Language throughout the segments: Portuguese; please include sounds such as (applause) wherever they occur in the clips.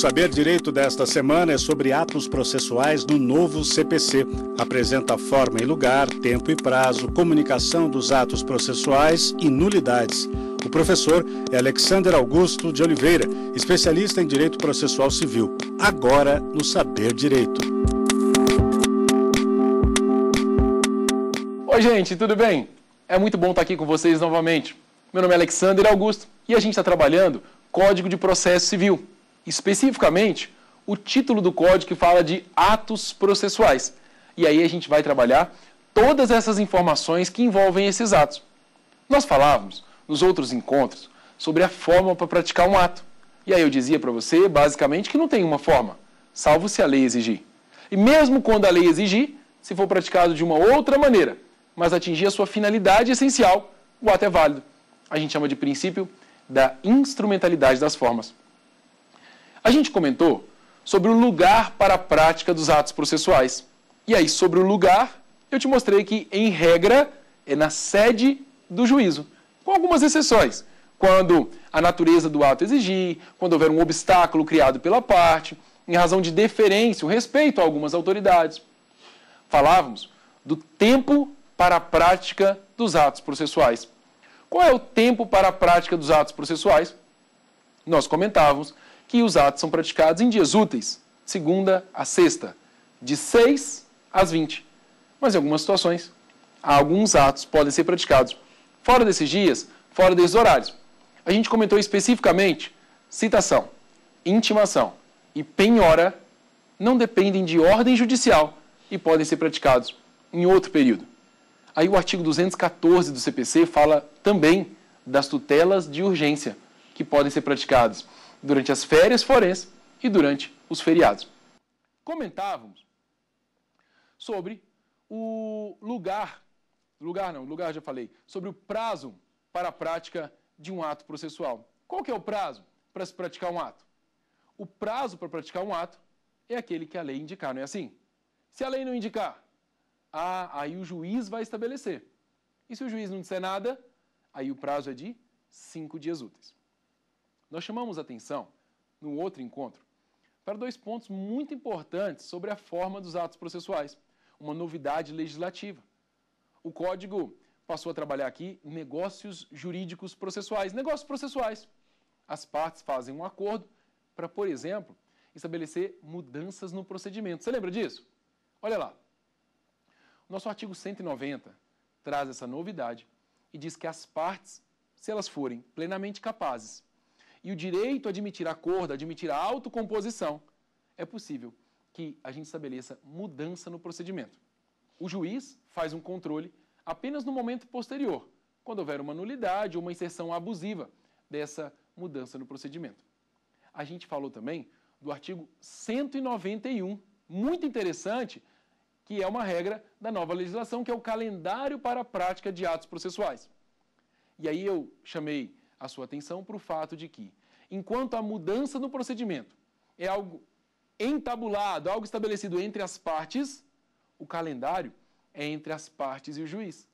Saber Direito desta semana é sobre atos processuais no novo CPC. Apresenta forma e lugar, tempo e prazo, comunicação dos atos processuais e nulidades. O professor é Alexander Augusto de Oliveira, especialista em Direito Processual Civil. Agora no Saber Direito. Oi, gente, tudo bem? É muito bom estar aqui com vocês novamente. Meu nome é Alexander Augusto e a gente está trabalhando Código de Processo Civil especificamente o título do código que fala de atos processuais. E aí a gente vai trabalhar todas essas informações que envolvem esses atos. Nós falávamos nos outros encontros sobre a forma para praticar um ato. E aí eu dizia para você, basicamente, que não tem uma forma, salvo se a lei exigir. E mesmo quando a lei exigir, se for praticado de uma outra maneira, mas atingir a sua finalidade essencial, o ato é válido. A gente chama de princípio da instrumentalidade das formas. A gente comentou sobre o lugar para a prática dos atos processuais. E aí, sobre o lugar, eu te mostrei que, em regra, é na sede do juízo, com algumas exceções. Quando a natureza do ato exigir, quando houver um obstáculo criado pela parte, em razão de deferência, o respeito a algumas autoridades. Falávamos do tempo para a prática dos atos processuais. Qual é o tempo para a prática dos atos processuais? Nós comentávamos que os atos são praticados em dias úteis, segunda a sexta, de 6 às 20. Mas em algumas situações, alguns atos podem ser praticados fora desses dias, fora desses horários. A gente comentou especificamente citação, intimação e penhora não dependem de ordem judicial e podem ser praticados em outro período. Aí o artigo 214 do CPC fala também das tutelas de urgência que podem ser praticadas durante as férias forenses e durante os feriados. Comentávamos sobre o lugar, lugar não, lugar já falei, sobre o prazo para a prática de um ato processual. Qual que é o prazo para se praticar um ato? O prazo para praticar um ato é aquele que a lei indicar, não é assim? Se a lei não indicar, ah, aí o juiz vai estabelecer. E se o juiz não disser nada, aí o prazo é de cinco dias úteis. Nós chamamos atenção, no outro encontro, para dois pontos muito importantes sobre a forma dos atos processuais, uma novidade legislativa. O código passou a trabalhar aqui negócios jurídicos processuais. Negócios processuais. As partes fazem um acordo para, por exemplo, estabelecer mudanças no procedimento. Você lembra disso? Olha lá. O nosso artigo 190 traz essa novidade e diz que as partes, se elas forem plenamente capazes e o direito a admitir acordo, admitir a autocomposição, é possível que a gente estabeleça mudança no procedimento. O juiz faz um controle apenas no momento posterior, quando houver uma nulidade ou uma inserção abusiva dessa mudança no procedimento. A gente falou também do artigo 191, muito interessante, que é uma regra da nova legislação, que é o calendário para a prática de atos processuais. E aí eu chamei a sua atenção para o fato de que, enquanto a mudança no procedimento é algo entabulado, algo estabelecido entre as partes, o calendário é entre as partes e o juiz.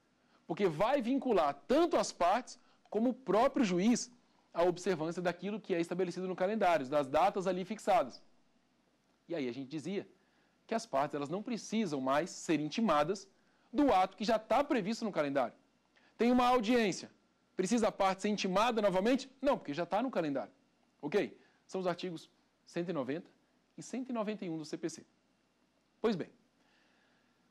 Porque vai vincular tanto as partes como o próprio juiz à observância daquilo que é estabelecido no calendário, das datas ali fixadas. E aí a gente dizia que as partes elas não precisam mais ser intimadas do ato que já está previsto no calendário. Tem uma audiência, Precisa a parte ser intimada novamente? Não, porque já está no calendário. Ok? São os artigos 190 e 191 do CPC. Pois bem,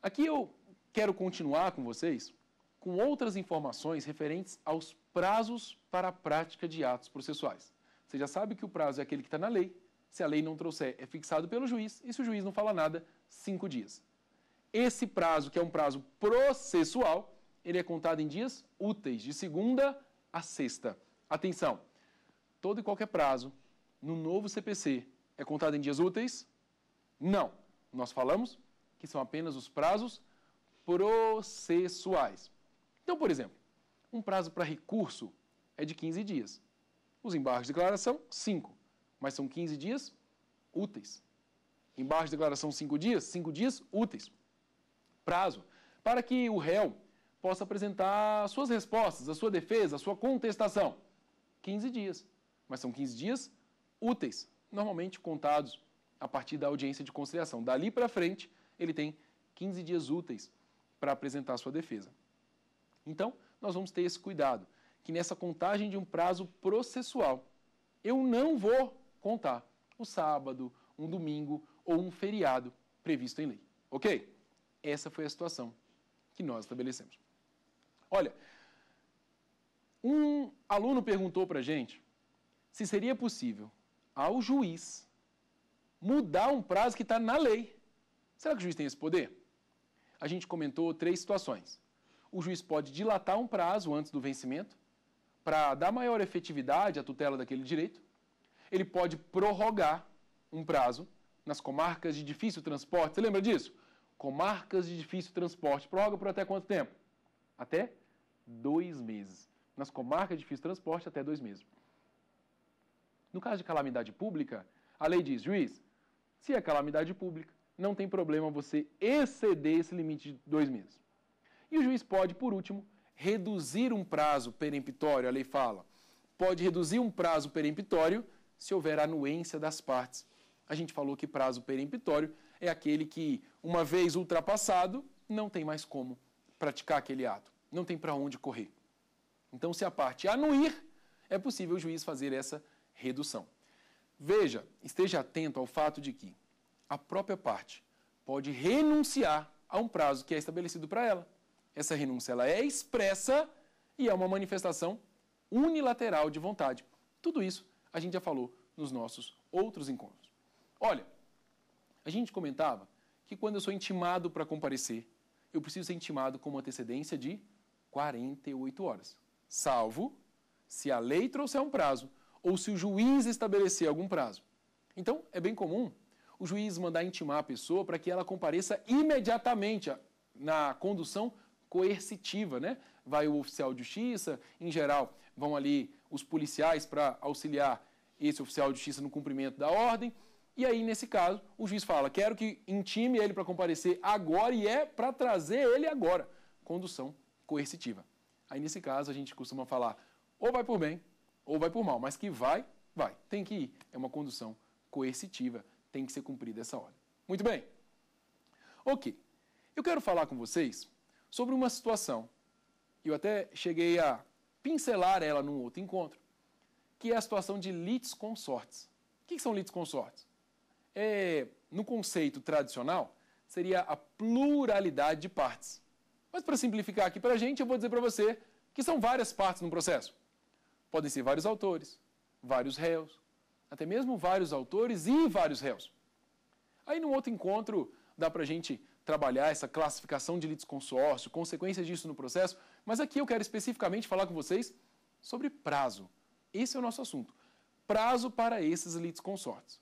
aqui eu quero continuar com vocês com outras informações referentes aos prazos para a prática de atos processuais. Você já sabe que o prazo é aquele que está na lei. Se a lei não trouxer, é fixado pelo juiz. E se o juiz não fala nada, cinco dias. Esse prazo, que é um prazo processual, ele é contado em dias úteis, de segunda a sexta. Atenção, todo e qualquer prazo no novo CPC é contado em dias úteis? Não. Nós falamos que são apenas os prazos processuais. Então, por exemplo, um prazo para recurso é de 15 dias. Os embargos de declaração, 5. Mas são 15 dias úteis. Embargos de declaração, 5 dias, 5 dias úteis. Prazo para que o réu possa apresentar suas respostas, a sua defesa, a sua contestação. 15 dias. Mas são 15 dias úteis, normalmente contados a partir da audiência de conciliação. Dali para frente, ele tem 15 dias úteis para apresentar sua defesa. Então, nós vamos ter esse cuidado, que nessa contagem de um prazo processual, eu não vou contar o sábado, um domingo ou um feriado previsto em lei. Ok? Essa foi a situação que nós estabelecemos. Olha, um aluno perguntou para a gente se seria possível ao juiz mudar um prazo que está na lei. Será que o juiz tem esse poder? A gente comentou três situações. O juiz pode dilatar um prazo antes do vencimento para dar maior efetividade à tutela daquele direito. Ele pode prorrogar um prazo nas comarcas de difícil transporte. Você lembra disso? Comarcas de difícil transporte. Prorroga por até quanto tempo? Até dois meses. Nas comarcas de difícil transporte, até dois meses. No caso de calamidade pública, a lei diz, juiz, se é calamidade pública, não tem problema você exceder esse limite de dois meses. E o juiz pode, por último, reduzir um prazo peremptório, a lei fala, pode reduzir um prazo peremptório se houver anuência das partes. A gente falou que prazo peremptório é aquele que, uma vez ultrapassado, não tem mais como praticar aquele ato não tem para onde correr. Então, se a parte anuir, é possível o juiz fazer essa redução. Veja, esteja atento ao fato de que a própria parte pode renunciar a um prazo que é estabelecido para ela. Essa renúncia ela é expressa e é uma manifestação unilateral de vontade. Tudo isso a gente já falou nos nossos outros encontros. Olha, a gente comentava que quando eu sou intimado para comparecer, eu preciso ser intimado com uma antecedência de 48 horas, salvo se a lei trouxer um prazo ou se o juiz estabelecer algum prazo. Então, é bem comum o juiz mandar intimar a pessoa para que ela compareça imediatamente na condução coercitiva, né? Vai o oficial de justiça, em geral, vão ali os policiais para auxiliar esse oficial de justiça no cumprimento da ordem. E aí, nesse caso, o juiz fala: quero que intime ele para comparecer agora e é para trazer ele agora. Condução coercitiva. Aí, nesse caso, a gente costuma falar ou vai por bem ou vai por mal, mas que vai, vai. Tem que ir. É uma condução coercitiva, tem que ser cumprida essa ordem. Muito bem. Ok. Eu quero falar com vocês sobre uma situação, eu até cheguei a pincelar ela num outro encontro, que é a situação de litis consortes. O que são litis consortes? É, no conceito tradicional, seria a pluralidade de partes. Mas para simplificar aqui para a gente, eu vou dizer para você que são várias partes no processo. Podem ser vários autores, vários réus, até mesmo vários autores e vários réus. Aí, num outro encontro, dá para a gente trabalhar essa classificação de litisconsórcio, consequências disso no processo, mas aqui eu quero especificamente falar com vocês sobre prazo. Esse é o nosso assunto. Prazo para esses litisconsortes.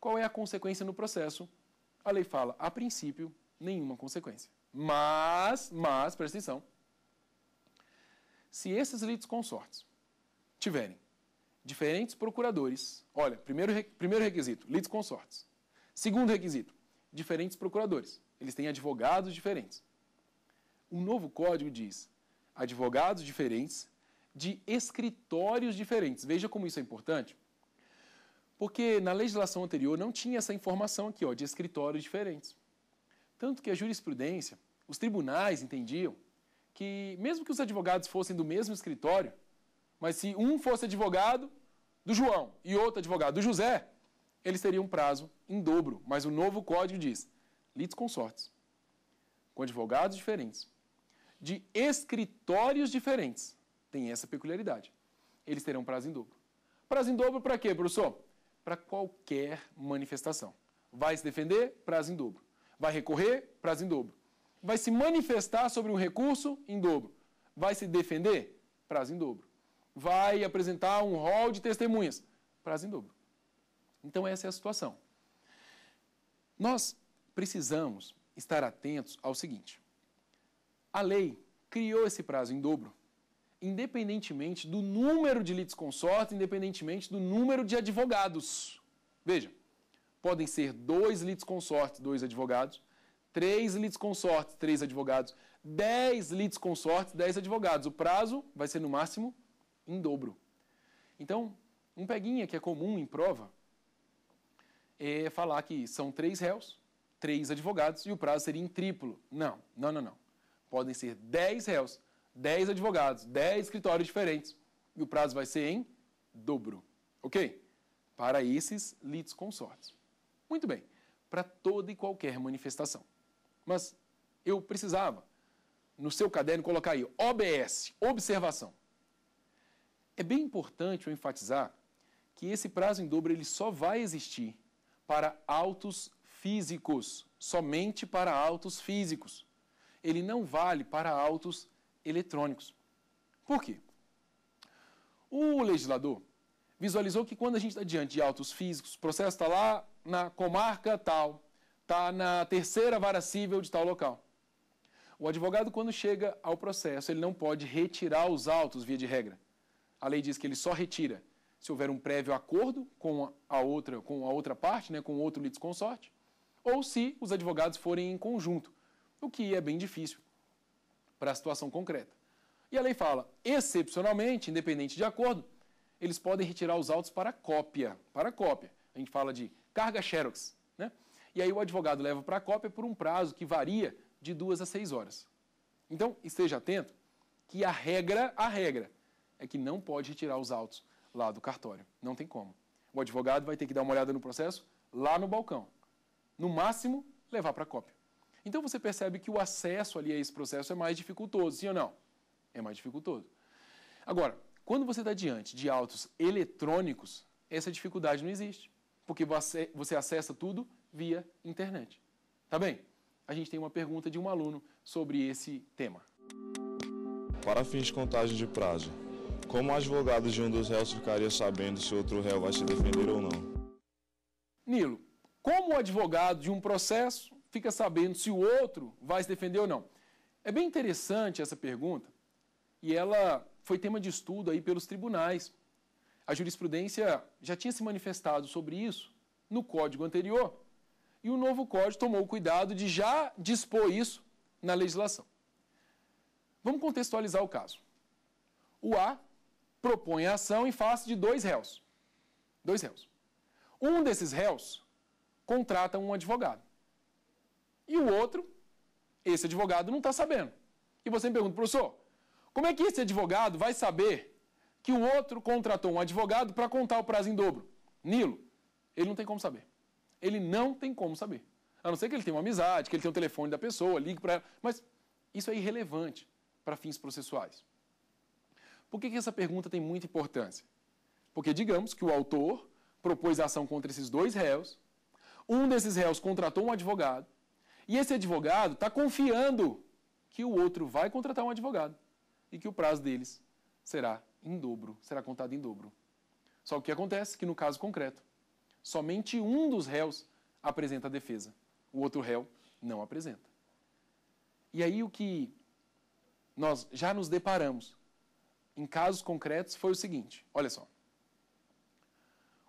Qual é a consequência no processo? A lei fala, a princípio, nenhuma consequência. Mas, mas, presta atenção. Se esses litisconsortes consortes tiverem diferentes procuradores, olha, primeiro, primeiro requisito, litisconsortes. consortes. Segundo requisito, diferentes procuradores. Eles têm advogados diferentes. O novo código diz advogados diferentes de escritórios diferentes. Veja como isso é importante. Porque na legislação anterior não tinha essa informação aqui, ó, de escritórios diferentes. Tanto que a jurisprudência, os tribunais entendiam que, mesmo que os advogados fossem do mesmo escritório, mas se um fosse advogado do João e outro advogado do José, eles teriam um prazo em dobro, mas o novo código diz litis consortes, com advogados diferentes, de escritórios diferentes. Tem essa peculiaridade. Eles terão prazo em dobro. Prazo em dobro para quê, professor? Para qualquer manifestação. Vai se defender? Prazo em dobro. Vai recorrer, prazo em dobro. Vai se manifestar sobre o recurso em dobro. Vai se defender, prazo em dobro. Vai apresentar um rol de testemunhas, prazo em dobro. Então, essa é a situação. Nós precisamos estar atentos ao seguinte: a lei criou esse prazo em dobro, independentemente do número de litisconsortes, independentemente do número de advogados. Veja, podem ser dois litisconsortes, dois advogados, três litisconsortes, três advogados, dez litisconsortes, dez advogados. O prazo vai ser no máximo em dobro. Então, um peguinha que é comum em prova é falar que são três réus, três advogados e o prazo seria em triplo. Não, não, não, não. Podem ser dez réus, dez advogados, dez escritórios diferentes e o prazo vai ser em dobro. Ok? Para esses litisconsortes. Muito bem, para toda e qualquer manifestação. Mas eu precisava, no seu caderno, colocar aí OBS, observação. É bem importante eu enfatizar que esse prazo em dobro ele só vai existir para autos físicos, somente para autos físicos. Ele não vale para autos eletrônicos. Por quê? O legislador visualizou que quando a gente está diante de autos físicos, o processo está lá na comarca tal, está na terceira vara cível de tal local. O advogado, quando chega ao processo, ele não pode retirar os autos via de regra. A lei diz que ele só retira se houver um prévio acordo com a outra, com a outra parte, né, com outro litisconsorte, ou se os advogados forem em conjunto, o que é bem difícil para a situação concreta. E a lei fala, excepcionalmente, independente de acordo, eles podem retirar os autos para cópia. Para cópia. A gente fala de carga xerox. Né? E aí o advogado leva para cópia por um prazo que varia de duas a seis horas. Então, esteja atento que a regra, a regra, é que não pode retirar os autos lá do cartório. Não tem como. O advogado vai ter que dar uma olhada no processo lá no balcão. No máximo, levar para cópia. Então você percebe que o acesso ali a esse processo é mais dificultoso, sim ou não? É mais dificultoso. Agora, quando você está diante de autos eletrônicos, essa dificuldade não existe, porque você, você acessa tudo via internet. Tá bem? A gente tem uma pergunta de um aluno sobre esse tema. Para fins de contagem de prazo, como o advogado de um dos réus ficaria sabendo se outro réu vai se defender ou não? Nilo, como o advogado de um processo fica sabendo se o outro vai se defender ou não? É bem interessante essa pergunta e ela foi tema de estudo aí pelos tribunais. A jurisprudência já tinha se manifestado sobre isso no código anterior e o novo código tomou o cuidado de já dispor isso na legislação. Vamos contextualizar o caso. O A propõe a ação em face de dois réus. Dois réus. Um desses réus contrata um advogado. E o outro, esse advogado não está sabendo. E você me pergunta, professor, como é que esse advogado vai saber que o outro contratou um advogado para contar o prazo em dobro? Nilo, ele não tem como saber. Ele não tem como saber. A não ser que ele tenha uma amizade, que ele tenha o um telefone da pessoa, ligue para ela. Mas isso é irrelevante para fins processuais. Por que, que essa pergunta tem muita importância? Porque digamos que o autor propôs a ação contra esses dois réus, um desses réus contratou um advogado, e esse advogado está confiando que o outro vai contratar um advogado e que o prazo deles será em dobro, será contado em dobro. Só que acontece que no caso concreto, somente um dos réus apresenta a defesa, o outro réu não apresenta. E aí o que nós já nos deparamos em casos concretos foi o seguinte: olha só.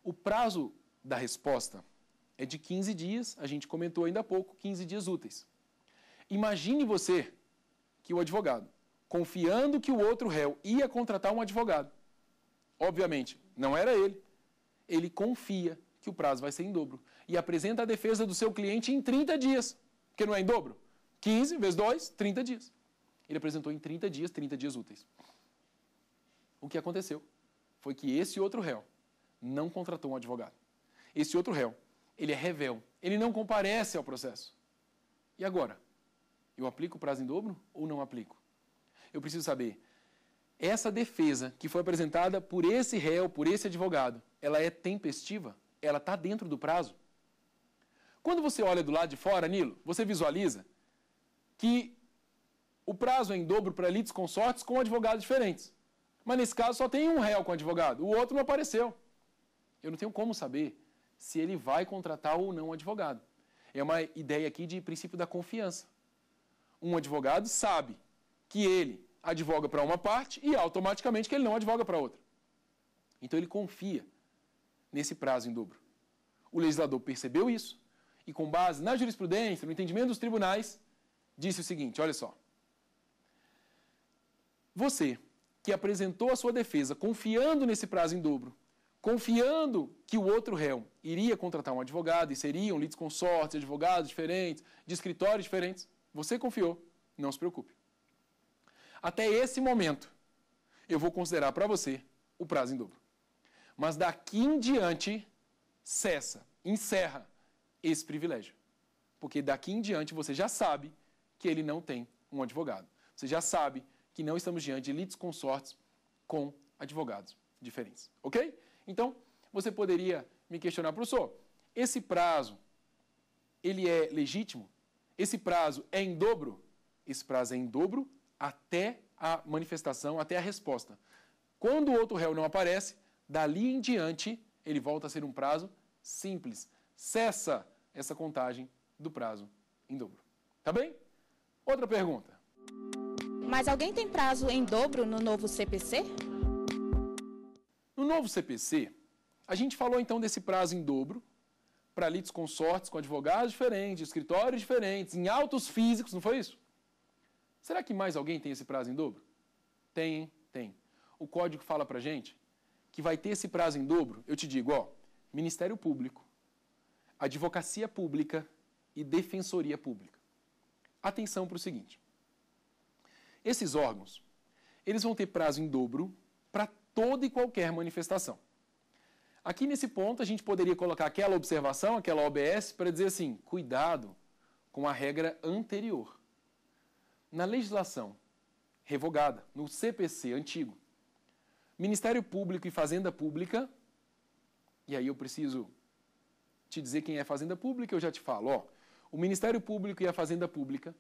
O prazo da resposta é de 15 dias, a gente comentou ainda há pouco, 15 dias úteis. Imagine você que o advogado confiando que o outro réu ia contratar um advogado. Obviamente, não era ele. Ele confia que o prazo vai ser em dobro e apresenta a defesa do seu cliente em 30 dias, porque não é em dobro. 15 vezes 2, 30 dias. Ele apresentou em 30 dias, 30 dias úteis. O que aconteceu foi que esse outro réu não contratou um advogado. Esse outro réu, ele é revel, ele não comparece ao processo. E agora? Eu aplico o prazo em dobro ou não aplico? eu preciso saber. Essa defesa que foi apresentada por esse réu, por esse advogado, ela é tempestiva? Ela está dentro do prazo? Quando você olha do lado de fora, Nilo, você visualiza que o prazo é em dobro para elites consortes com advogados diferentes. Mas nesse caso só tem um réu com advogado, o outro não apareceu. Eu não tenho como saber se ele vai contratar ou não um advogado. É uma ideia aqui de princípio da confiança. Um advogado sabe que ele advoga para uma parte e automaticamente que ele não advoga para outra. Então ele confia nesse prazo em dobro. O legislador percebeu isso e, com base na jurisprudência, no entendimento dos tribunais, disse o seguinte: olha só. Você que apresentou a sua defesa confiando nesse prazo em dobro, confiando que o outro réu iria contratar um advogado e seriam lides consortes, advogados diferentes, de escritórios diferentes, você confiou, não se preocupe. Até esse momento, eu vou considerar para você o prazo em dobro. Mas daqui em diante, cessa, encerra esse privilégio. Porque daqui em diante você já sabe que ele não tem um advogado. Você já sabe que não estamos diante de elites consortes com advogados diferentes. Ok? Então, você poderia me questionar, professor, esse prazo, ele é legítimo? Esse prazo é em dobro? Esse prazo é em dobro até a manifestação, até a resposta. Quando o outro réu não aparece, dali em diante, ele volta a ser um prazo simples. Cessa essa contagem do prazo em dobro. Tá bem? Outra pergunta. Mas alguém tem prazo em dobro no novo CPC? No novo CPC, a gente falou então desse prazo em dobro para litos consortes com advogados diferentes, escritórios diferentes, em autos físicos, não foi isso? Será que mais alguém tem esse prazo em dobro? Tem, tem. O código fala para gente que vai ter esse prazo em dobro. Eu te digo, ó, Ministério Público, Advocacia Pública e Defensoria Pública. Atenção para o seguinte. Esses órgãos, eles vão ter prazo em dobro para toda e qualquer manifestação. Aqui nesse ponto, a gente poderia colocar aquela observação, aquela OBS, para dizer assim: cuidado com a regra anterior. Na legislação revogada, no CPC antigo, Ministério Público e Fazenda Pública, e aí eu preciso te dizer quem é Fazenda Pública, eu já te falo, ó, o Ministério Público e a Fazenda Pública,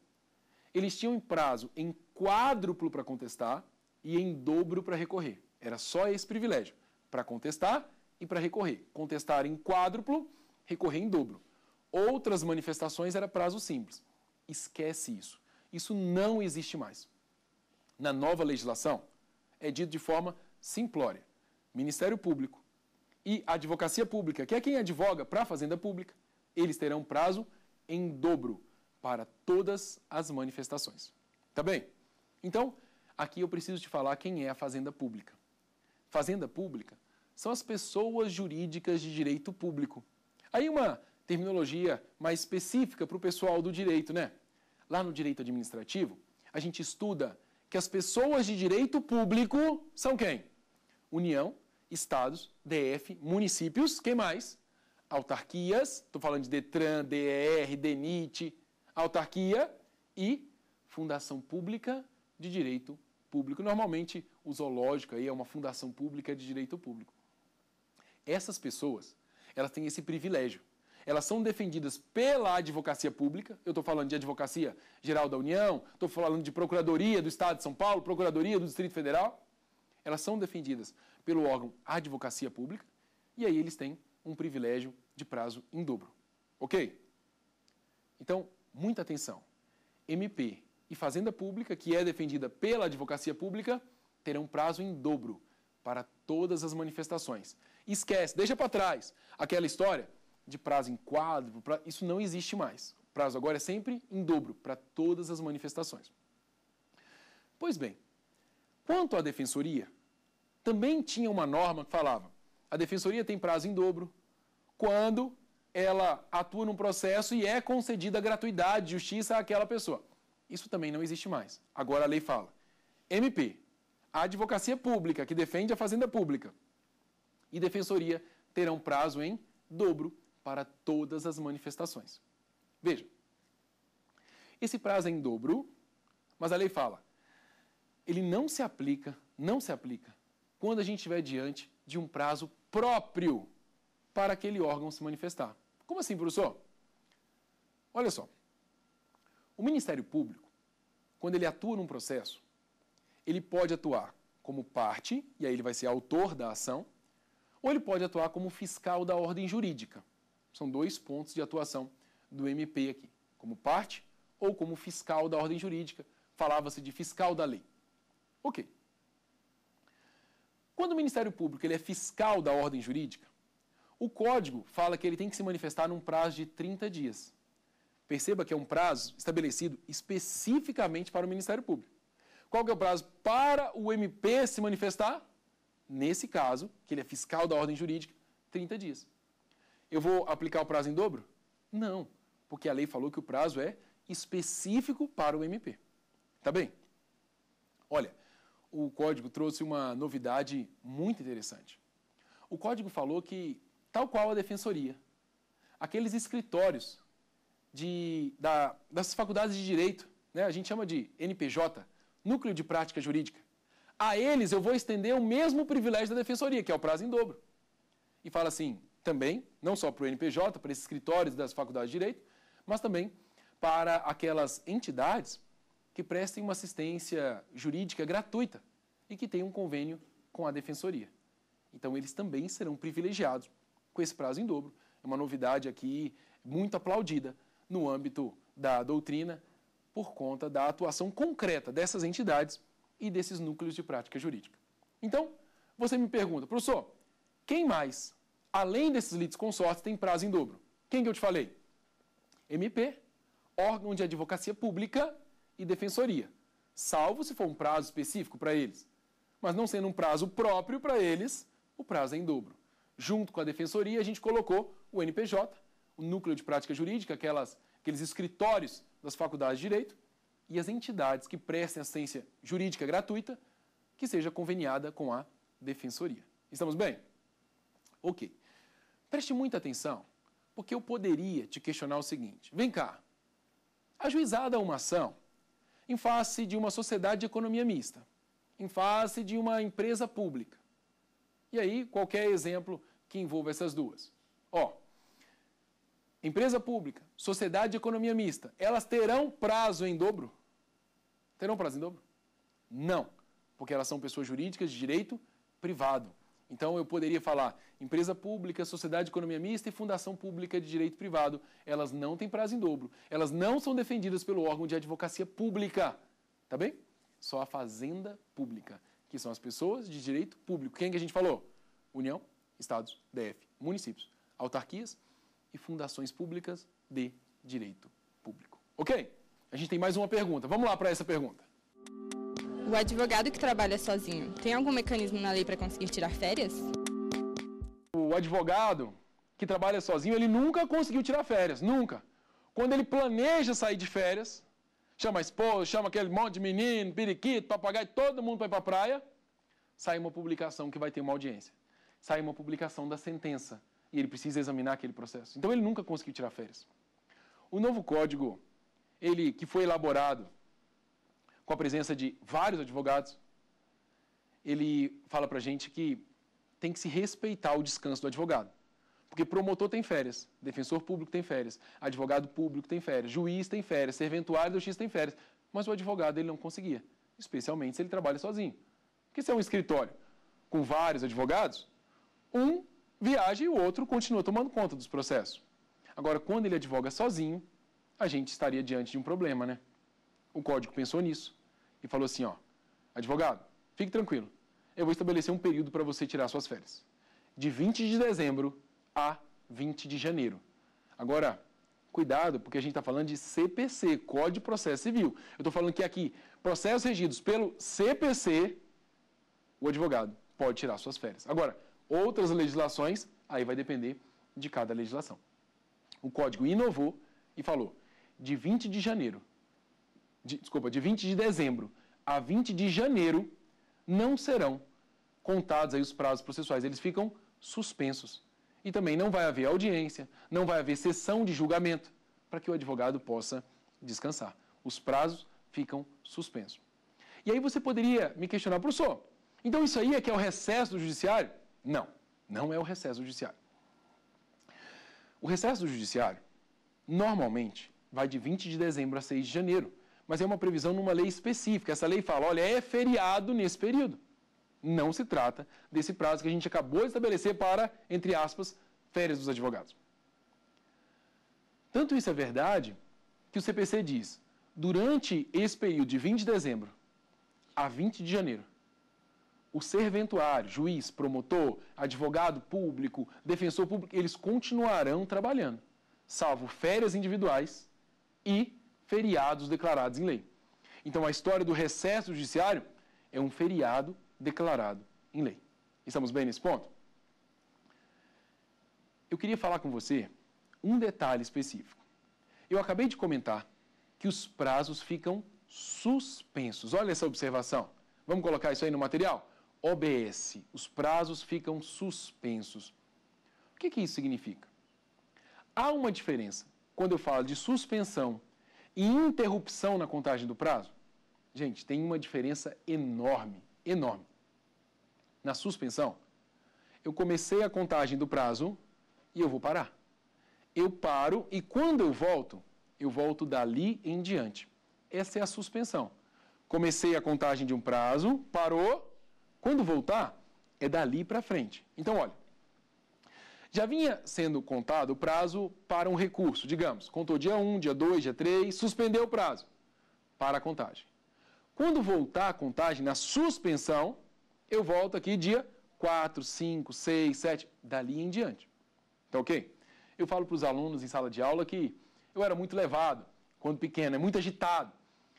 eles tinham prazo em quádruplo para contestar e em dobro para recorrer. Era só esse privilégio, para contestar e para recorrer. Contestar em quádruplo, recorrer em dobro. Outras manifestações era prazo simples. Esquece isso. Isso não existe mais. Na nova legislação, é dito de forma simplória: Ministério Público e Advocacia Pública, que é quem advoga para a Fazenda Pública, eles terão prazo em dobro para todas as manifestações. Tá bem? Então, aqui eu preciso te falar quem é a Fazenda Pública. Fazenda Pública são as pessoas jurídicas de direito público. Aí uma terminologia mais específica para o pessoal do direito, né? lá no direito administrativo, a gente estuda que as pessoas de direito público são quem? União, estados, DF, municípios, quem mais? Autarquias, estou falando de DETRAN, DER, DENIT, autarquia e fundação pública de direito público. Normalmente, o zoológico aí é uma fundação pública de direito público. Essas pessoas, elas têm esse privilégio elas são defendidas pela advocacia pública. Eu estou falando de Advocacia Geral da União, estou falando de Procuradoria do Estado de São Paulo, Procuradoria do Distrito Federal. Elas são defendidas pelo órgão Advocacia Pública e aí eles têm um privilégio de prazo em dobro. Ok? Então, muita atenção. MP e Fazenda Pública, que é defendida pela Advocacia Pública, terão prazo em dobro para todas as manifestações. Esquece, deixa para trás aquela história de prazo em quadro, pra, isso não existe mais. O prazo agora é sempre em dobro para todas as manifestações. Pois bem, quanto à defensoria, também tinha uma norma que falava: a defensoria tem prazo em dobro quando ela atua num processo e é concedida gratuidade de justiça àquela pessoa. Isso também não existe mais. Agora a lei fala: MP, a advocacia pública que defende a fazenda pública e defensoria terão prazo em dobro para todas as manifestações. Veja, esse prazo é em dobro, mas a lei fala, ele não se aplica, não se aplica, quando a gente estiver diante de um prazo próprio para aquele órgão se manifestar. Como assim, professor? Olha só, o Ministério Público, quando ele atua num processo, ele pode atuar como parte, e aí ele vai ser autor da ação, ou ele pode atuar como fiscal da ordem jurídica. São dois pontos de atuação do MP aqui, como parte ou como fiscal da ordem jurídica. Falava-se de fiscal da lei. Ok. Quando o Ministério Público ele é fiscal da ordem jurídica, o código fala que ele tem que se manifestar num prazo de 30 dias. Perceba que é um prazo estabelecido especificamente para o Ministério Público. Qual que é o prazo para o MP se manifestar? Nesse caso, que ele é fiscal da ordem jurídica, 30 dias. Eu vou aplicar o prazo em dobro? Não, porque a lei falou que o prazo é específico para o MP. Tá bem? Olha, o código trouxe uma novidade muito interessante. O código falou que, tal qual a defensoria, aqueles escritórios de, da, das faculdades de direito, né, a gente chama de NPJ, Núcleo de Prática Jurídica, a eles eu vou estender o mesmo privilégio da defensoria, que é o prazo em dobro. E fala assim: também, não só para o NPJ, para esses escritórios das faculdades de direito, mas também para aquelas entidades que prestem uma assistência jurídica gratuita e que tenham um convênio com a defensoria. Então, eles também serão privilegiados com esse prazo em dobro. É uma novidade aqui muito aplaudida no âmbito da doutrina por conta da atuação concreta dessas entidades e desses núcleos de prática jurídica. Então, você me pergunta, professor, quem mais Além desses litis tem prazo em dobro. Quem que eu te falei? MP, órgão de advocacia pública e defensoria. Salvo se for um prazo específico para eles. Mas não sendo um prazo próprio para eles, o prazo é em dobro. Junto com a defensoria, a gente colocou o NPJ, o Núcleo de Prática Jurídica, aquelas, aqueles escritórios das faculdades de direito, e as entidades que prestem assistência jurídica gratuita, que seja conveniada com a defensoria. Estamos bem? Ok. Preste muita atenção, porque eu poderia te questionar o seguinte: vem cá, ajuizada uma ação em face de uma sociedade de economia mista, em face de uma empresa pública. E aí, qualquer exemplo que envolva essas duas. Ó, empresa pública, sociedade de economia mista, elas terão prazo em dobro? Terão prazo em dobro? Não, porque elas são pessoas jurídicas de direito privado. Então eu poderia falar empresa pública, sociedade de economia mista e fundação pública de direito privado. Elas não têm prazo em dobro. Elas não são defendidas pelo órgão de advocacia pública. Tá bem? Só a fazenda pública, que são as pessoas de direito público. Quem é que a gente falou? União, estados, DF, municípios, autarquias e fundações públicas de direito público. OK? A gente tem mais uma pergunta. Vamos lá para essa pergunta. O advogado que trabalha sozinho tem algum mecanismo na lei para conseguir tirar férias? O advogado que trabalha sozinho, ele nunca conseguiu tirar férias, nunca. Quando ele planeja sair de férias, chama a esposa, chama aquele monte de menino, periquito, papagaio, todo mundo para ir para a praia, sai uma publicação que vai ter uma audiência. Sai uma publicação da sentença e ele precisa examinar aquele processo. Então ele nunca conseguiu tirar férias. O novo código, ele que foi elaborado com a presença de vários advogados, ele fala para a gente que tem que se respeitar o descanso do advogado. Porque promotor tem férias, defensor público tem férias, advogado público tem férias, juiz tem férias, serventuário do X tem férias. Mas o advogado ele não conseguia, especialmente se ele trabalha sozinho. Porque se é um escritório com vários advogados, um viaja e o outro continua tomando conta dos processos. Agora, quando ele advoga sozinho, a gente estaria diante de um problema, né? O código pensou nisso e falou assim, ó, advogado, fique tranquilo, eu vou estabelecer um período para você tirar suas férias, de 20 de dezembro a 20 de janeiro. Agora, cuidado, porque a gente está falando de CPC, Código de Processo Civil. Eu estou falando que aqui, processos regidos pelo CPC, o advogado pode tirar suas férias. Agora, outras legislações, aí vai depender de cada legislação. O código inovou e falou de 20 de janeiro de, desculpa, de 20 de dezembro a 20 de janeiro, não serão contados aí os prazos processuais, eles ficam suspensos. E também não vai haver audiência, não vai haver sessão de julgamento para que o advogado possa descansar. Os prazos ficam suspensos. E aí você poderia me questionar, professor, então isso aí é que é o recesso do judiciário? Não, não é o recesso do judiciário. O recesso do judiciário normalmente vai de 20 de dezembro a 6 de janeiro mas é uma previsão numa lei específica. Essa lei fala: olha, é feriado nesse período. Não se trata desse prazo que a gente acabou de estabelecer para, entre aspas, férias dos advogados. Tanto isso é verdade que o CPC diz: durante esse período de 20 de dezembro a 20 de janeiro, o serventuário, juiz, promotor, advogado público, defensor público, eles continuarão trabalhando, salvo férias individuais e feriados declarados em lei. Então, a história do recesso judiciário é um feriado declarado em lei. Estamos bem nesse ponto? Eu queria falar com você um detalhe específico. Eu acabei de comentar que os prazos ficam suspensos. Olha essa observação. Vamos colocar isso aí no material? OBS. Os prazos ficam suspensos. O que, que isso significa? Há uma diferença quando eu falo de suspensão e interrupção na contagem do prazo, gente, tem uma diferença enorme, enorme. Na suspensão, eu comecei a contagem do prazo e eu vou parar. Eu paro e quando eu volto, eu volto dali em diante. Essa é a suspensão. Comecei a contagem de um prazo, parou, quando voltar, é dali para frente. Então, olha, já vinha sendo contado o prazo para um recurso, digamos, contou dia 1, dia 2, dia 3, suspendeu o prazo para a contagem. Quando voltar a contagem na suspensão, eu volto aqui dia 4, 5, 6, 7, dali em diante. Tá ok? Eu falo para os alunos em sala de aula que eu era muito levado quando pequeno, é muito agitado.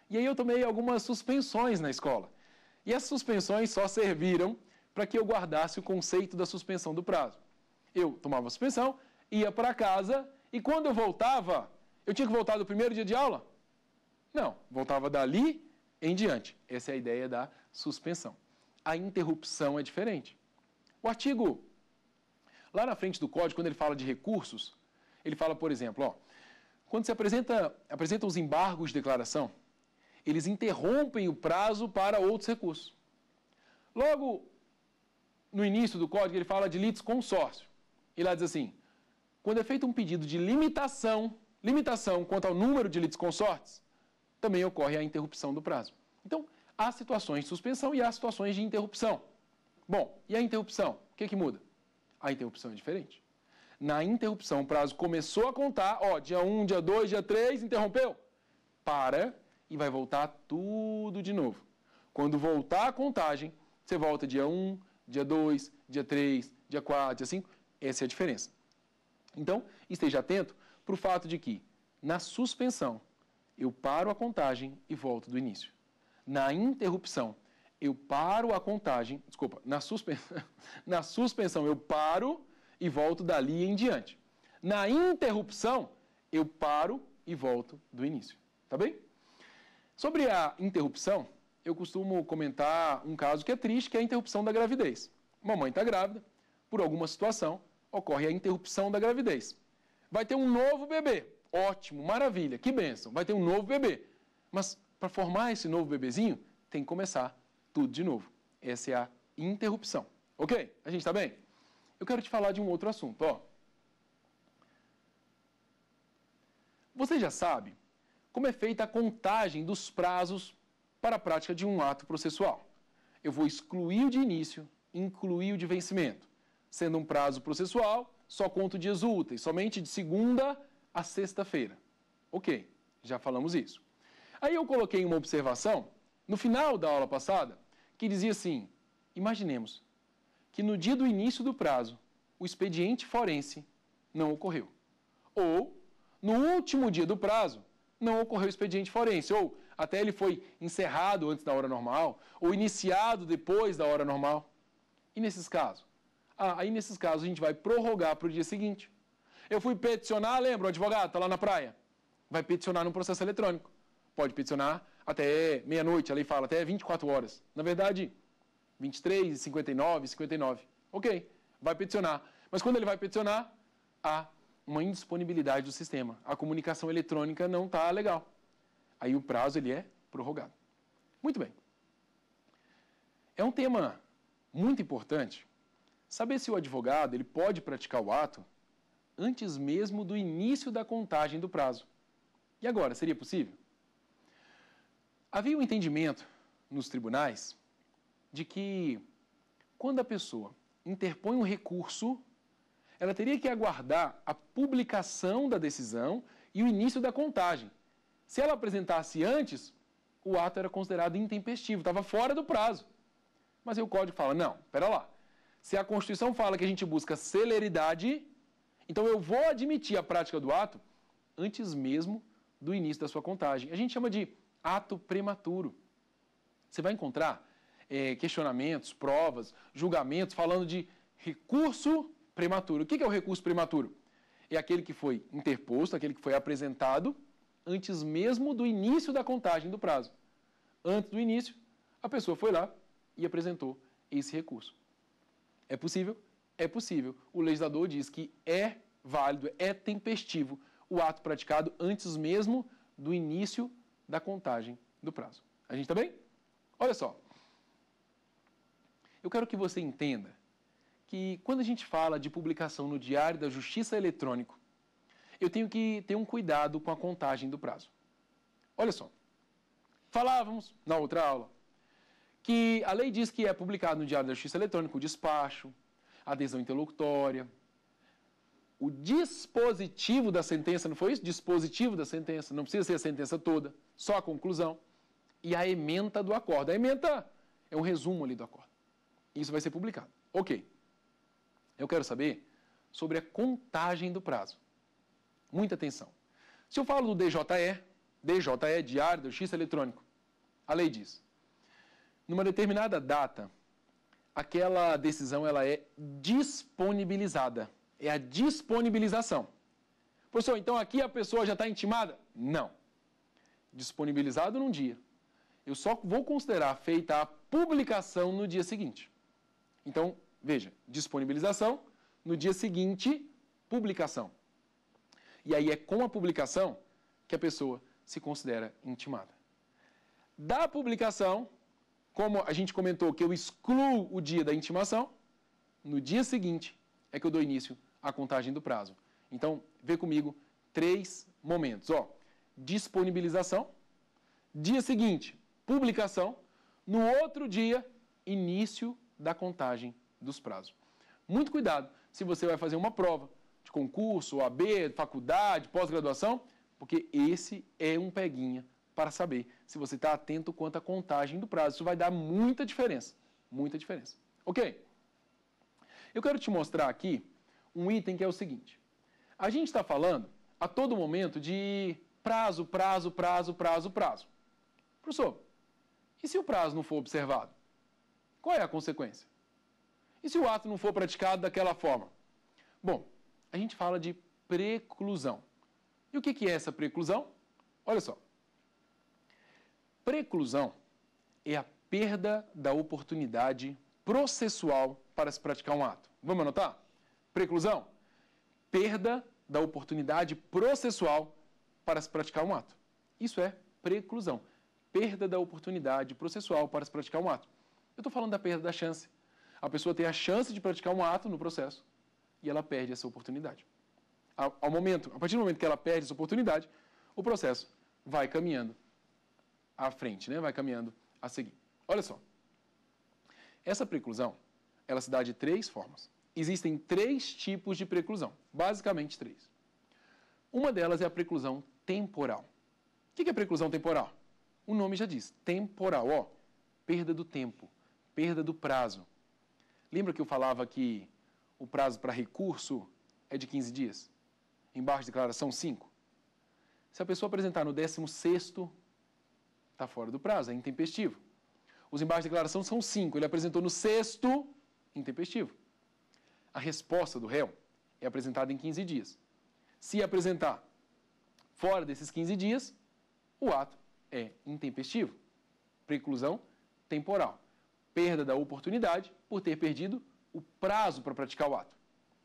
E aí eu tomei algumas suspensões na escola. E as suspensões só serviram para que eu guardasse o conceito da suspensão do prazo eu tomava suspensão, ia para casa e quando eu voltava, eu tinha que voltar do primeiro dia de aula? Não, voltava dali em diante. Essa é a ideia da suspensão. A interrupção é diferente. O artigo, lá na frente do código, quando ele fala de recursos, ele fala, por exemplo, ó, quando se apresenta, apresentam os embargos de declaração, eles interrompem o prazo para outros recursos. Logo, no início do código, ele fala de litisconsórcio consórcio. E lá diz assim: quando é feito um pedido de limitação, limitação quanto ao número de litisconsortes, consortes, também ocorre a interrupção do prazo. Então, há situações de suspensão e há situações de interrupção. Bom, e a interrupção? O que, é que muda? A interrupção é diferente. Na interrupção, o prazo começou a contar, ó, dia 1, dia 2, dia 3, interrompeu. Para e vai voltar tudo de novo. Quando voltar a contagem, você volta dia 1, dia 2, dia 3, dia 4, dia 5, essa é a diferença. Então, esteja atento para o fato de que, na suspensão, eu paro a contagem e volto do início. Na interrupção, eu paro a contagem, desculpa, na, suspen... (laughs) na suspensão eu paro e volto dali em diante. Na interrupção, eu paro e volto do início. Tá bem? Sobre a interrupção, eu costumo comentar um caso que é triste, que é a interrupção da gravidez. Mamãe está grávida, por alguma situação, ocorre a interrupção da gravidez. Vai ter um novo bebê. Ótimo, maravilha, que bênção. Vai ter um novo bebê. Mas para formar esse novo bebezinho, tem que começar tudo de novo. Essa é a interrupção. Ok? A gente está bem? Eu quero te falar de um outro assunto. Ó. Você já sabe como é feita a contagem dos prazos para a prática de um ato processual. Eu vou excluir o de início, incluir o de vencimento. Sendo um prazo processual, só conto dias úteis, somente de segunda a sexta-feira. Ok, já falamos isso. Aí eu coloquei uma observação no final da aula passada que dizia assim: imaginemos que no dia do início do prazo o expediente forense não ocorreu. Ou no último dia do prazo não ocorreu o expediente forense. Ou até ele foi encerrado antes da hora normal, ou iniciado depois da hora normal. E nesses casos, ah, aí nesses casos a gente vai prorrogar para o dia seguinte. Eu fui peticionar, lembra, o advogado está lá na praia. Vai peticionar num processo eletrônico. Pode peticionar até meia-noite, a lei fala, até 24 horas. Na verdade, 23, 59, 59. Ok, vai peticionar. Mas quando ele vai peticionar, há uma indisponibilidade do sistema. A comunicação eletrônica não está legal. Aí o prazo ele é prorrogado. Muito bem. É um tema muito importante Saber se o advogado ele pode praticar o ato antes mesmo do início da contagem do prazo. E agora, seria possível? Havia um entendimento nos tribunais de que quando a pessoa interpõe um recurso, ela teria que aguardar a publicação da decisão e o início da contagem. Se ela apresentasse antes, o ato era considerado intempestivo, estava fora do prazo. Mas aí o código fala: não, espera lá. Se a Constituição fala que a gente busca celeridade, então eu vou admitir a prática do ato antes mesmo do início da sua contagem. A gente chama de ato prematuro. Você vai encontrar é, questionamentos, provas, julgamentos falando de recurso prematuro. O que é o recurso prematuro? É aquele que foi interposto, aquele que foi apresentado antes mesmo do início da contagem do prazo. Antes do início, a pessoa foi lá e apresentou esse recurso. É possível? É possível. O legislador diz que é válido, é tempestivo o ato praticado antes mesmo do início da contagem do prazo. A gente está bem? Olha só. Eu quero que você entenda que quando a gente fala de publicação no Diário da Justiça Eletrônico, eu tenho que ter um cuidado com a contagem do prazo. Olha só. Falávamos na outra aula que a lei diz que é publicado no Diário da Justiça Eletrônico o despacho, a adesão interlocutória, o dispositivo da sentença, não foi isso? Dispositivo da sentença, não precisa ser a sentença toda, só a conclusão. E a ementa do acordo. A ementa é um resumo ali do acordo. Isso vai ser publicado. Ok. Eu quero saber sobre a contagem do prazo. Muita atenção. Se eu falo do DJE, DJE, Diário da Justiça Eletrônico, a lei diz: numa determinada data, aquela decisão ela é disponibilizada. É a disponibilização. Professor, então aqui a pessoa já está intimada? Não. Disponibilizado num dia. Eu só vou considerar feita a publicação no dia seguinte. Então, veja, disponibilização, no dia seguinte, publicação. E aí é com a publicação que a pessoa se considera intimada. Da publicação, como a gente comentou que eu excluo o dia da intimação, no dia seguinte é que eu dou início à contagem do prazo. Então, vê comigo três momentos. Ó, disponibilização, dia seguinte, publicação, no outro dia, início da contagem dos prazos. Muito cuidado se você vai fazer uma prova de concurso, OAB, faculdade, pós-graduação, porque esse é um peguinha para saber se você está atento quanto à contagem do prazo. Isso vai dar muita diferença, muita diferença. Ok? Eu quero te mostrar aqui um item que é o seguinte. A gente está falando a todo momento de prazo, prazo, prazo, prazo, prazo. Professor, e se o prazo não for observado? Qual é a consequência? E se o ato não for praticado daquela forma? Bom, a gente fala de preclusão. E o que é essa preclusão? Olha só, Preclusão é a perda da oportunidade processual para se praticar um ato. Vamos anotar? Preclusão, perda da oportunidade processual para se praticar um ato. Isso é preclusão, perda da oportunidade processual para se praticar um ato. Eu estou falando da perda da chance. A pessoa tem a chance de praticar um ato no processo e ela perde essa oportunidade. Ao momento, a partir do momento que ela perde essa oportunidade, o processo vai caminhando à frente, né? vai caminhando a seguir. Olha só. Essa preclusão, ela se dá de três formas. Existem três tipos de preclusão, basicamente três. Uma delas é a preclusão temporal. O que é preclusão temporal? O nome já diz, temporal, ó, perda do tempo, perda do prazo. Lembra que eu falava que o prazo para recurso é de 15 dias? Embaixo de declaração 5. Se a pessoa apresentar no 16º Está fora do prazo, é intempestivo. Os embaixos de declaração são cinco. Ele apresentou no sexto, intempestivo. A resposta do réu é apresentada em 15 dias. Se apresentar fora desses 15 dias, o ato é intempestivo. Preclusão temporal. Perda da oportunidade por ter perdido o prazo para praticar o ato.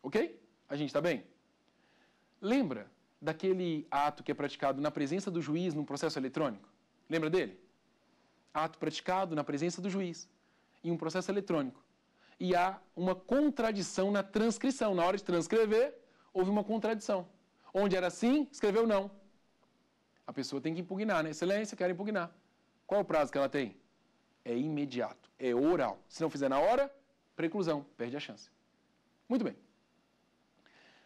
Ok? A gente está bem? Lembra daquele ato que é praticado na presença do juiz num processo eletrônico? Lembra dele? Ato praticado na presença do juiz, em um processo eletrônico. E há uma contradição na transcrição. Na hora de transcrever, houve uma contradição. Onde era sim, escreveu não. A pessoa tem que impugnar, né? Excelência, quer impugnar. Qual é o prazo que ela tem? É imediato, é oral. Se não fizer na hora, preclusão, perde a chance. Muito bem.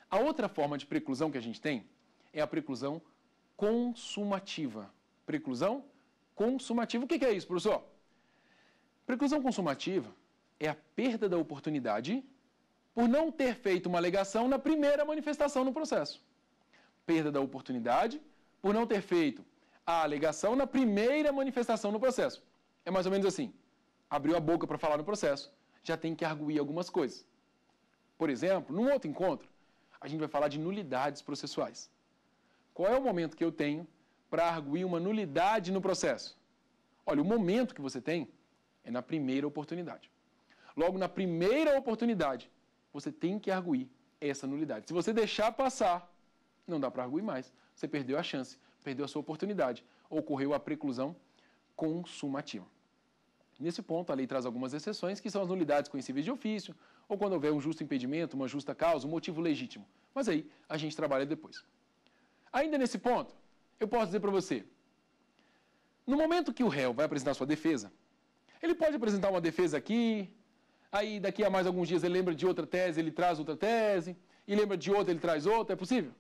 A outra forma de preclusão que a gente tem é a preclusão consumativa. Preclusão consumativa. O que é isso, professor? Preclusão consumativa é a perda da oportunidade por não ter feito uma alegação na primeira manifestação no processo. Perda da oportunidade por não ter feito a alegação na primeira manifestação no processo. É mais ou menos assim: abriu a boca para falar no processo, já tem que arguir algumas coisas. Por exemplo, num outro encontro, a gente vai falar de nulidades processuais. Qual é o momento que eu tenho para arguir uma nulidade no processo? Olha, o momento que você tem é na primeira oportunidade. Logo, na primeira oportunidade, você tem que arguir essa nulidade. Se você deixar passar, não dá para arguir mais. Você perdeu a chance, perdeu a sua oportunidade. Ocorreu a preclusão consumativa. Nesse ponto, a lei traz algumas exceções, que são as nulidades conhecíveis de ofício, ou quando houver um justo impedimento, uma justa causa, um motivo legítimo. Mas aí a gente trabalha depois. Ainda nesse ponto, eu posso dizer para você: no momento que o réu vai apresentar sua defesa, ele pode apresentar uma defesa aqui, aí daqui a mais alguns dias ele lembra de outra tese, ele traz outra tese, e lembra de outra, ele traz outra. É possível?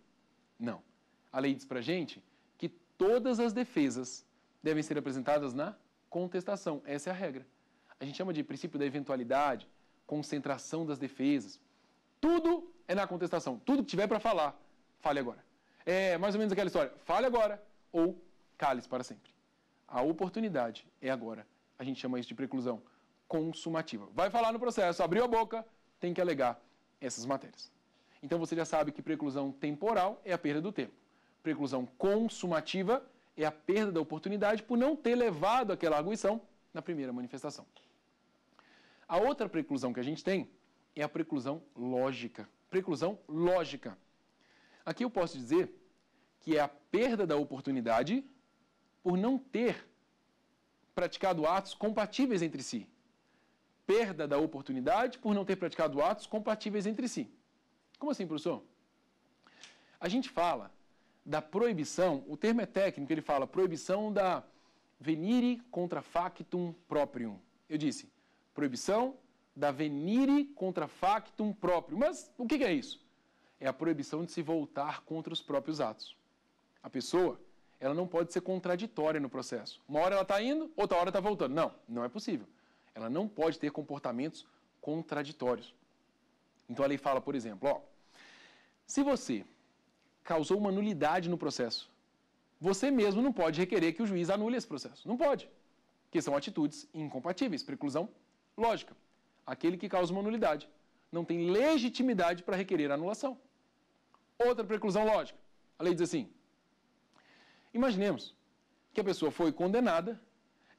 Não. A lei diz para gente que todas as defesas devem ser apresentadas na contestação. Essa é a regra. A gente chama de princípio da eventualidade, concentração das defesas. Tudo é na contestação. Tudo que tiver para falar, fale agora. É mais ou menos aquela história: fale agora ou cale para sempre. A oportunidade é agora. A gente chama isso de preclusão consumativa. Vai falar no processo, abriu a boca, tem que alegar essas matérias. Então você já sabe que preclusão temporal é a perda do tempo. Preclusão consumativa é a perda da oportunidade por não ter levado aquela arguição na primeira manifestação. A outra preclusão que a gente tem é a preclusão lógica. Preclusão lógica. Aqui eu posso dizer que é a perda da oportunidade por não ter praticado atos compatíveis entre si. Perda da oportunidade por não ter praticado atos compatíveis entre si. Como assim, professor? A gente fala da proibição, o termo é técnico, ele fala proibição da venire contra factum proprium. Eu disse, proibição da venire contra factum proprium. Mas o que é isso? é a proibição de se voltar contra os próprios atos. A pessoa, ela não pode ser contraditória no processo. Uma hora ela está indo, outra hora está voltando. Não, não é possível. Ela não pode ter comportamentos contraditórios. Então a lei fala, por exemplo, ó, se você causou uma nulidade no processo, você mesmo não pode requerer que o juiz anule esse processo. Não pode. Que são atitudes incompatíveis, preclusão lógica. Aquele que causa uma nulidade não tem legitimidade para requerer a anulação. Outra preclusão lógica. A lei diz assim: imaginemos que a pessoa foi condenada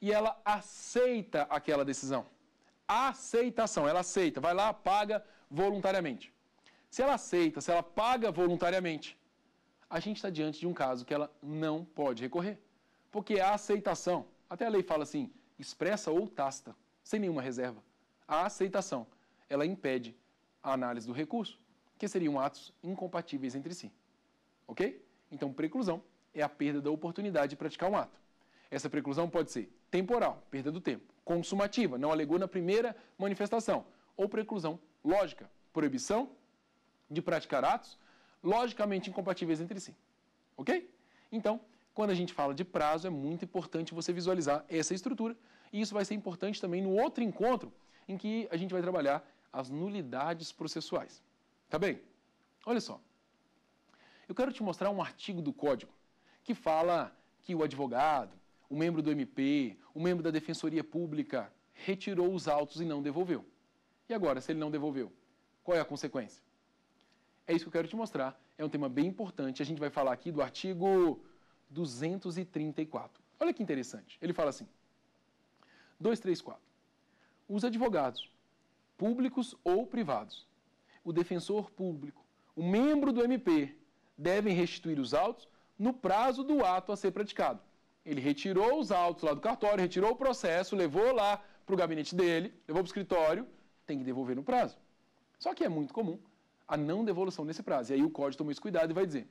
e ela aceita aquela decisão. aceitação, ela aceita, vai lá, paga voluntariamente. Se ela aceita, se ela paga voluntariamente, a gente está diante de um caso que ela não pode recorrer. Porque a aceitação, até a lei fala assim, expressa ou tasta, sem nenhuma reserva. A aceitação, ela impede a análise do recurso que seriam atos incompatíveis entre si. Ok? Então, preclusão é a perda da oportunidade de praticar um ato. Essa preclusão pode ser temporal, perda do tempo, consumativa, não alegou na primeira manifestação, ou preclusão lógica, proibição de praticar atos logicamente incompatíveis entre si. Ok? Então, quando a gente fala de prazo, é muito importante você visualizar essa estrutura, e isso vai ser importante também no outro encontro em que a gente vai trabalhar as nulidades processuais. Tá bem? Olha só. Eu quero te mostrar um artigo do Código que fala que o advogado, o membro do MP, o membro da Defensoria Pública retirou os autos e não devolveu. E agora, se ele não devolveu, qual é a consequência? É isso que eu quero te mostrar. É um tema bem importante. A gente vai falar aqui do artigo 234. Olha que interessante. Ele fala assim: 234. Os advogados, públicos ou privados, o defensor público, o membro do MP, devem restituir os autos no prazo do ato a ser praticado. Ele retirou os autos lá do cartório, retirou o processo, levou lá para o gabinete dele, levou para o escritório, tem que devolver no prazo. Só que é muito comum a não devolução nesse prazo. E aí o código tomou esse cuidado e vai dizer: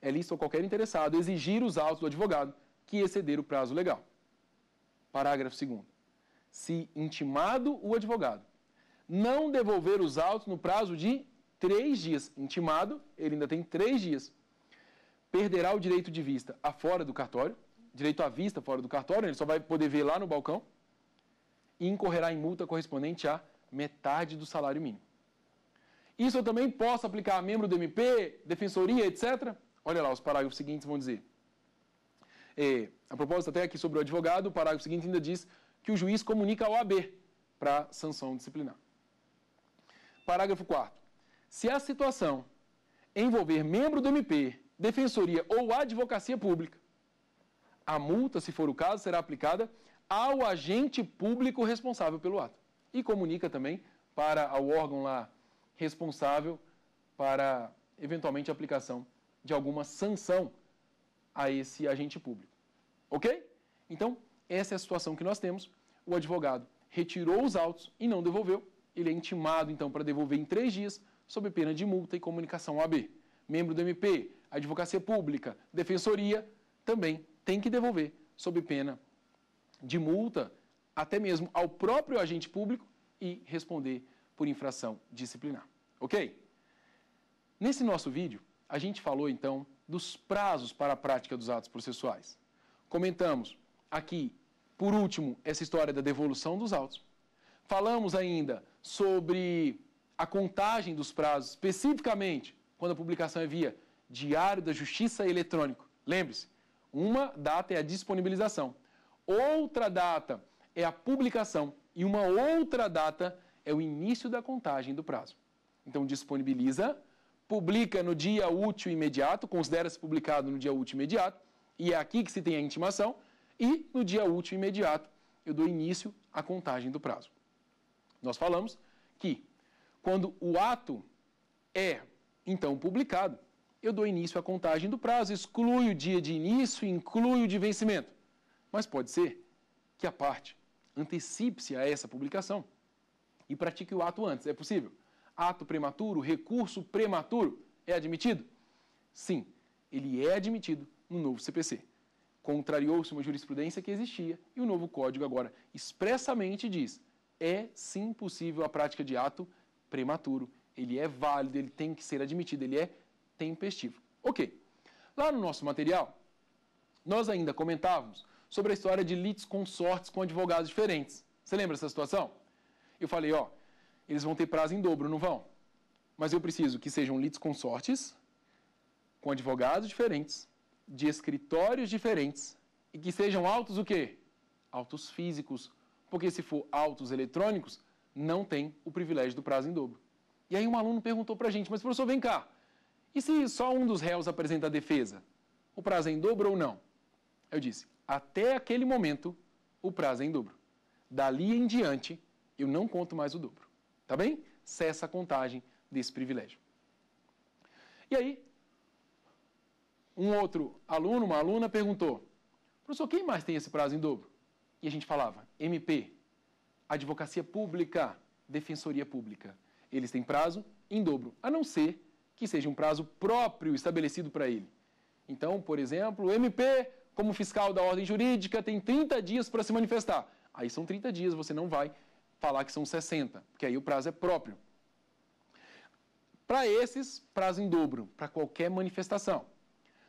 é lícito a qualquer interessado exigir os autos do advogado que exceder o prazo legal. Parágrafo 2. Se intimado o advogado não devolver os autos no prazo de três dias. Intimado, ele ainda tem três dias. Perderá o direito de vista a fora do cartório, direito à vista fora do cartório, né? ele só vai poder ver lá no balcão, e incorrerá em multa correspondente a metade do salário mínimo. Isso eu também posso aplicar a membro do MP, defensoria, etc. Olha lá, os parágrafos seguintes vão dizer. É, a proposta até aqui sobre o advogado, o parágrafo seguinte ainda diz que o juiz comunica ao AB para sanção disciplinar. Parágrafo 4. Se a situação envolver membro do MP, defensoria ou advocacia pública, a multa, se for o caso, será aplicada ao agente público responsável pelo ato. E comunica também para o órgão lá responsável para eventualmente aplicação de alguma sanção a esse agente público. Ok? Então, essa é a situação que nós temos. O advogado retirou os autos e não devolveu ele é intimado, então, para devolver em três dias, sob pena de multa e comunicação OAB. Membro do MP, Advocacia Pública, Defensoria, também tem que devolver, sob pena de multa, até mesmo ao próprio agente público e responder por infração disciplinar. Ok? Nesse nosso vídeo, a gente falou então dos prazos para a prática dos atos processuais. Comentamos aqui, por último, essa história da devolução dos autos. Falamos ainda sobre a contagem dos prazos, especificamente quando a publicação é via Diário da Justiça Eletrônico. Lembre-se, uma data é a disponibilização, outra data é a publicação e uma outra data é o início da contagem do prazo. Então, disponibiliza, publica no dia útil imediato, considera-se publicado no dia útil imediato, e é aqui que se tem a intimação, e no dia útil imediato eu dou início à contagem do prazo. Nós falamos que quando o ato é então publicado, eu dou início à contagem do prazo, exclui o dia de início, inclui o de vencimento. Mas pode ser que a parte antecipe-se a essa publicação e pratique o ato antes. É possível? Ato prematuro, recurso prematuro é admitido? Sim, ele é admitido no novo CPC. Contrariou-se uma jurisprudência que existia e o novo código agora expressamente diz é sim possível a prática de ato prematuro. Ele é válido, ele tem que ser admitido, ele é tempestivo. Ok. Lá no nosso material, nós ainda comentávamos sobre a história de litis consortes com advogados diferentes. Você lembra dessa situação? Eu falei, ó, eles vão ter prazo em dobro, não vão? Mas eu preciso que sejam litis consortes com advogados diferentes, de escritórios diferentes e que sejam autos o quê? Autos físicos, porque se for autos eletrônicos, não tem o privilégio do prazo em dobro. E aí um aluno perguntou para a gente, mas professor, vem cá, e se só um dos réus apresenta a defesa? O prazo é em dobro ou não? Eu disse, até aquele momento, o prazo é em dobro. Dali em diante, eu não conto mais o dobro. Tá bem? Cessa a contagem desse privilégio. E aí, um outro aluno, uma aluna, perguntou, professor, quem mais tem esse prazo em dobro? E a gente falava MP, Advocacia Pública, Defensoria Pública. Eles têm prazo em dobro, a não ser que seja um prazo próprio estabelecido para ele. Então, por exemplo, o MP, como fiscal da ordem jurídica, tem 30 dias para se manifestar. Aí são 30 dias, você não vai falar que são 60, porque aí o prazo é próprio. Para esses, prazo em dobro, para qualquer manifestação.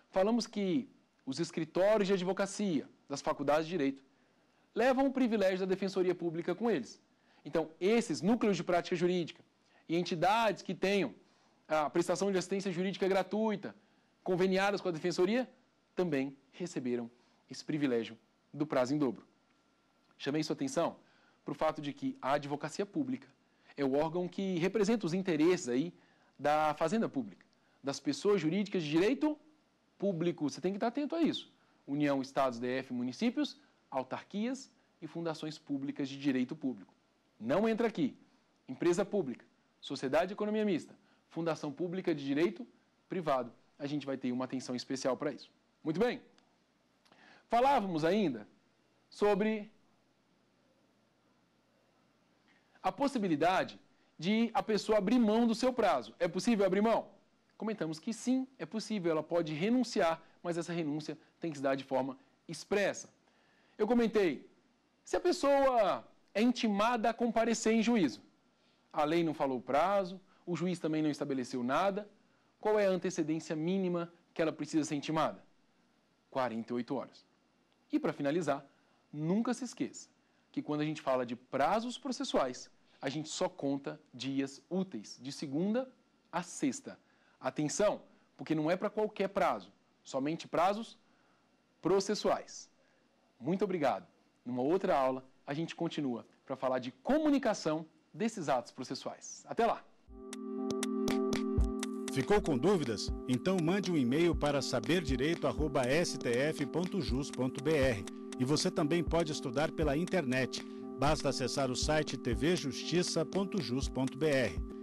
Falamos que os escritórios de advocacia das faculdades de direito levam o privilégio da defensoria pública com eles. Então, esses núcleos de prática jurídica e entidades que tenham a prestação de assistência jurídica gratuita, conveniadas com a defensoria, também receberam esse privilégio do prazo em dobro. Chamei sua atenção para o fato de que a advocacia pública é o órgão que representa os interesses aí da fazenda pública, das pessoas jurídicas de direito público. Você tem que estar atento a isso. União, estados, DF, municípios, autarquias e fundações públicas de direito público. Não entra aqui. Empresa pública, sociedade de economia mista, fundação pública de direito privado. A gente vai ter uma atenção especial para isso. Muito bem. Falávamos ainda sobre a possibilidade de a pessoa abrir mão do seu prazo. É possível abrir mão? Comentamos que sim, é possível, ela pode renunciar, mas essa renúncia tem que se dar de forma expressa. Eu comentei, se a pessoa é intimada a comparecer em juízo, a lei não falou prazo, o juiz também não estabeleceu nada, qual é a antecedência mínima que ela precisa ser intimada? 48 horas. E para finalizar, nunca se esqueça que quando a gente fala de prazos processuais, a gente só conta dias úteis, de segunda a sexta. Atenção, porque não é para qualquer prazo, somente prazos processuais. Muito obrigado. Numa outra aula, a gente continua para falar de comunicação desses atos processuais. Até lá! Ficou com dúvidas? Então mande um e-mail para saberdireito.stf.jus.br. E você também pode estudar pela internet. Basta acessar o site tvjustiça.jus.br.